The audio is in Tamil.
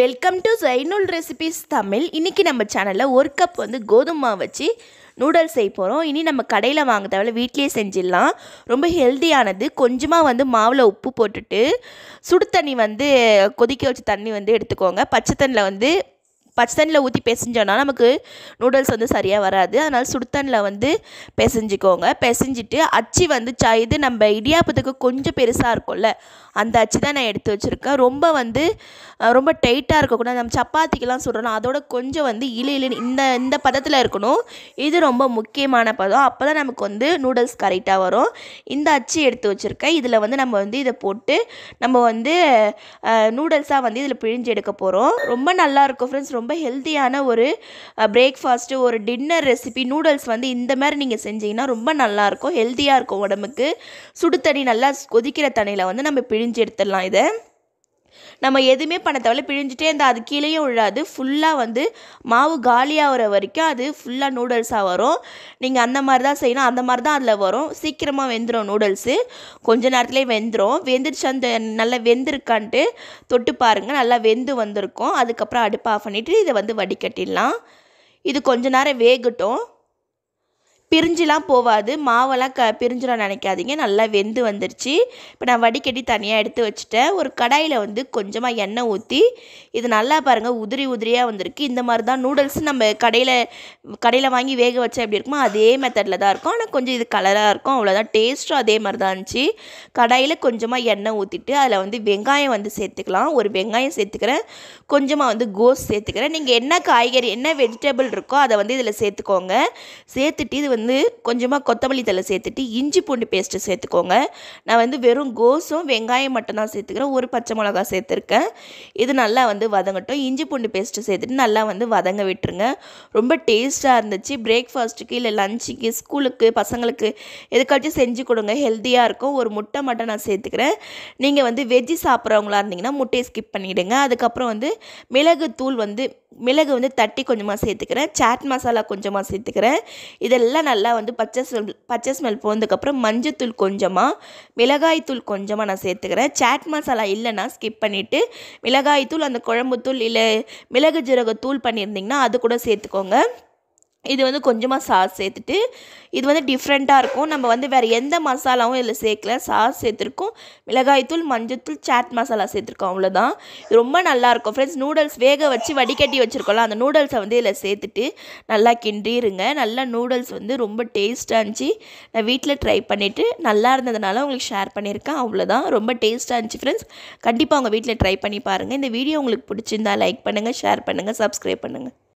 welcome to Jainul recipes Tamil இன்றைக்கி நம்ம சேனலில் ஒரு கப் வந்து கோதுமை வச்சு நூடுல்ஸ் செய்ய போகிறோம் இனி நம்ம கடையில் வாங்க தேவையில்ல வீட்லேயே செஞ்சிடலாம் ரொம்ப ஹெல்த்தியானது கொஞ்சமாக வந்து மாவில் உப்பு போட்டுட்டு சுடு தண்ணி வந்து கொதிக்க வச்சு தண்ணி வந்து எடுத்துக்கோங்க பச்சை தண்ணியில் வந்து பச்சை தண்ணியில் ஊற்றி பிசைஞ்சோன்னா நமக்கு நூடுல்ஸ் வந்து சரியாக வராது அதனால் சுடுத்தண்ணில் வந்து பிசைஞ்சிக்கோங்க பிசைஞ்சிட்டு அச்சு வந்து இது நம்ம இடியாப்பத்துக்கு கொஞ்சம் பெருசாக இருக்கும்ல அந்த அச்சு தான் நான் எடுத்து வச்சுருக்கேன் ரொம்ப வந்து ரொம்ப டைட்டாக இருக்கக்கூடாது நம்ம சப்பாத்திக்கெலாம் சொல்கிறோம் அதோட கொஞ்சம் வந்து இழு இழுன்னு இந்த இந்த பதத்தில் இருக்கணும் இது ரொம்ப முக்கியமான பதம் அப்போ தான் நமக்கு வந்து நூடுல்ஸ் கரெக்டாக வரும் இந்த அச்சு எடுத்து வச்சுருக்கேன் இதில் வந்து நம்ம வந்து இதை போட்டு நம்ம வந்து நூடுல்ஸாக வந்து இதில் பிழிஞ்சு எடுக்க போகிறோம் ரொம்ப நல்லாயிருக்கும் ஃப்ரெண்ட்ஸ் ரொம்ப ரொம்ப ஹெல்த்தியான ஒரு பிரேக்ஃபாஸ்ட்டு ஒரு டின்னர் ரெசிபி நூடுல்ஸ் வந்து இந்த மாதிரி நீங்கள் செஞ்சீங்கன்னா ரொம்ப நல்லாயிருக்கும் ஹெல்த்தியாக இருக்கும் உடம்புக்கு சுடு தண்ணி நல்லா கொதிக்கிற தண்ணியில் வந்து நம்ம பிழிஞ்சு எடுத்துடலாம் இதை நம்ம எதுவுமே பண்ண தவிர பிழிஞ்சிட்டே இருந்தால் அது கீழேயும் விழாது ஃபுல்லாக வந்து மாவு காலியாகிற வரைக்கும் அது ஃபுல்லாக நூடுல்ஸாக வரும் நீங்கள் அந்த மாதிரி தான் செய்யணும் அந்த மாதிரி தான் அதில் வரும் சீக்கிரமாக வெந்துடும் நூடுல்ஸு கொஞ்ச நேரத்துலேயே வெந்துடும் வெந்துருச்சு அந்த நல்லா வெந்திருக்கான்ட்டு தொட்டு பாருங்கள் நல்லா வெந்து வந்திருக்கும் அதுக்கப்புறம் அடுப்பு ஆஃப் பண்ணிவிட்டு இதை வந்து வடிகட்டிடலாம் இது கொஞ்ச நேரம் வேகட்டும் பிரிஞ்சுலாம் போகாது மாவெல்லாம் க பிரிஞ்சிடலாம் நினைக்காதீங்க நல்லா வெந்து வந்துருச்சு இப்போ நான் வடிகட்டி தனியாக எடுத்து வச்சுட்டேன் ஒரு கடாயில் வந்து கொஞ்சமாக எண்ணெய் ஊற்றி இது நல்லா பாருங்கள் உதிரி உதிரியாக வந்திருக்கு இந்த மாதிரி தான் நூடுல்ஸ் நம்ம கடையில் கடையில் வாங்கி வேக வச்சா எப்படி இருக்குமோ அதே மெத்தடில் தான் இருக்கும் ஆனால் கொஞ்சம் இது கலராக இருக்கும் அவ்வளோதான் டேஸ்ட்டும் அதே மாதிரி தான் இருந்துச்சு கடாயில் கொஞ்சமாக எண்ணெய் ஊற்றிட்டு அதில் வந்து வெங்காயம் வந்து சேர்த்துக்கலாம் ஒரு வெங்காயம் சேர்த்துக்கிறேன் கொஞ்சமாக வந்து கோஸ் சேர்த்துக்கிறேன் நீங்கள் என்ன காய்கறி என்ன வெஜிடபிள் இருக்கோ அதை வந்து இதில் சேர்த்துக்கோங்க சேர்த்துட்டு இது வந்து கொஞ்சமாக கொத்தமல்லி தலை சேர்த்துட்டு இஞ்சி பூண்டு பேஸ்ட்டு சேர்த்துக்கோங்க நான் வந்து வெறும் கோஸும் வெங்காயம் மட்டும்தான் சேர்த்துக்கிறேன் ஒரு பச்சை மிளகா சேர்த்துருக்கேன் இது நல்லா வந்து வதங்கட்டும் இஞ்சி பூண்டு பேஸ்ட்டு சேர்த்துட்டு நல்லா வந்து வதங்க விட்டுருங்க ரொம்ப டேஸ்ட்டாக இருந்துச்சு பிரேக்ஃபாஸ்ட்டுக்கு இல்லை லஞ்சுக்கு ஸ்கூலுக்கு பசங்களுக்கு எதுக்காச்சும் செஞ்சு கொடுங்க ஹெல்த்தியாக இருக்கும் ஒரு முட்டை மட்டும் நான் சேர்த்துக்கிறேன் நீங்கள் வந்து வெஜ்ஜு சாப்பிட்றவங்களா இருந்தீங்கன்னா முட்டையை ஸ்கிப் பண்ணிவிடுங்க அதுக்கப்புறம் வந்து மிளகு தூள் வந்து மிளகு வந்து தட்டி கொஞ்சமாக சேர்த்துக்கிறேன் சாட் மசாலா கொஞ்சமாக சேர்த்துக்கிறேன் இதெல்லாம் நல்லா வந்து பச்சை ஸ்மெல் பச்சை ஸ்மெல் போனதுக்கப்புறம் மஞ்சத்தூள் கொஞ்சமாக மிளகாய்த்தூள் கொஞ்சமாக நான் சேர்த்துக்கிறேன் சாட் மசாலா இல்லைன்னா ஸ்கிப் பண்ணிவிட்டு மிளகாய்த்தூள் அந்த குழம்புத்தூள் இல்லை மிளகு ஜீரகத்தூள் பண்ணியிருந்திங்கன்னா அது கூட சேர்த்துக்கோங்க இது வந்து கொஞ்சமாக சாஸ் சேர்த்துட்டு இது வந்து டிஃப்ரெண்ட்டாக இருக்கும் நம்ம வந்து வேறு எந்த மசாலாவும் இதில் சேர்க்கல சாஸ் சேர்த்துருக்கோம் மிளகாய்த்தூள் மஞ்சத்தூள் சாட் மசாலா சேர்த்துருக்கோம் அவ்வளோதான் ரொம்ப நல்லாயிருக்கும் ஃப்ரெண்ட்ஸ் நூடுல்ஸ் வேக வச்சு வடிகட்டி வச்சுருக்கோம்ல அந்த நூடுல்ஸை வந்து இதில் சேர்த்துட்டு நல்லா கிண்டிருங்க நல்லா நூடுல்ஸ் வந்து ரொம்ப டேஸ்ட்டாக இருந்துச்சு நான் வீட்டில் ட்ரை பண்ணிவிட்டு நல்லா இருந்ததுனால உங்களுக்கு ஷேர் பண்ணியிருக்கேன் அவ்வளோதான் ரொம்ப டேஸ்ட்டாக இருந்துச்சு ஃப்ரெண்ட்ஸ் கண்டிப்பாக உங்கள் வீட்டில் ட்ரை பண்ணி பாருங்கள் இந்த வீடியோ உங்களுக்கு பிடிச்சிருந்தா லைக் பண்ணுங்கள் ஷேர் பண்ணுங்கள் சப்ஸ்கிரைப் பண்ணுங்கள்